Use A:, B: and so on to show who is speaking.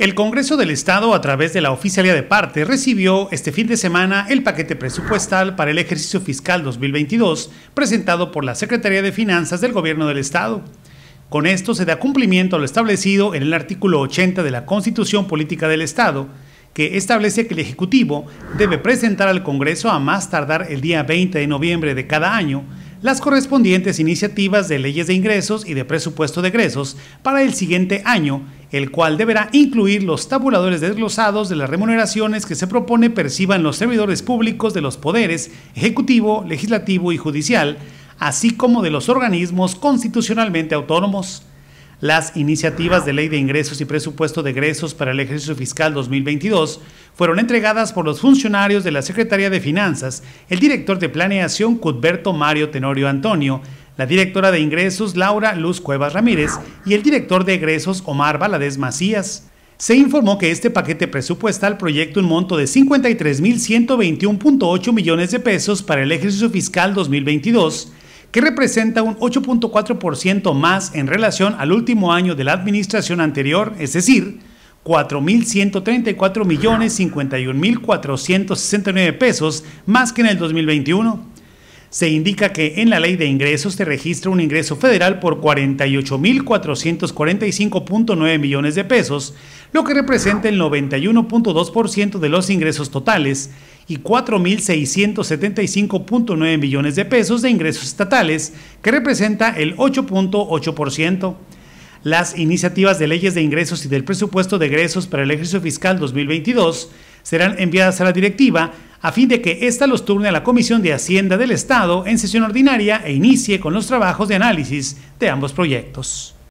A: El Congreso del Estado, a través de la Oficialía de Parte, recibió este fin de semana el paquete presupuestal para el ejercicio fiscal 2022 presentado por la Secretaría de Finanzas del Gobierno del Estado. Con esto se da cumplimiento a lo establecido en el artículo 80 de la Constitución Política del Estado, que establece que el Ejecutivo debe presentar al Congreso a más tardar el día 20 de noviembre de cada año las correspondientes iniciativas de leyes de ingresos y de presupuesto de egresos para el siguiente año el cual deberá incluir los tabuladores desglosados de las remuneraciones que se propone perciban los servidores públicos de los poderes ejecutivo, legislativo y judicial, así como de los organismos constitucionalmente autónomos. Las iniciativas de ley de ingresos y presupuesto de egresos para el ejercicio fiscal 2022 fueron entregadas por los funcionarios de la Secretaría de Finanzas, el director de Planeación Cudberto Mario Tenorio Antonio, la directora de ingresos Laura Luz Cuevas Ramírez y el director de egresos Omar Valadez Macías. Se informó que este paquete presupuestal proyecta un monto de 53.121.8 millones de pesos para el ejercicio fiscal 2022 que representa un 8.4% más en relación al último año de la administración anterior, es decir, 4.134.051.469 pesos más que en el 2021 se indica que en la ley de ingresos se registra un ingreso federal por 48.445.9 millones de pesos, lo que representa el 91.2% de los ingresos totales y 4.675.9 millones de pesos de ingresos estatales, que representa el 8.8%. Las iniciativas de leyes de ingresos y del presupuesto de egresos para el ejercicio fiscal 2022 serán enviadas a la directiva a fin de que ésta los turne a la Comisión de Hacienda del Estado en sesión ordinaria e inicie con los trabajos de análisis de ambos proyectos.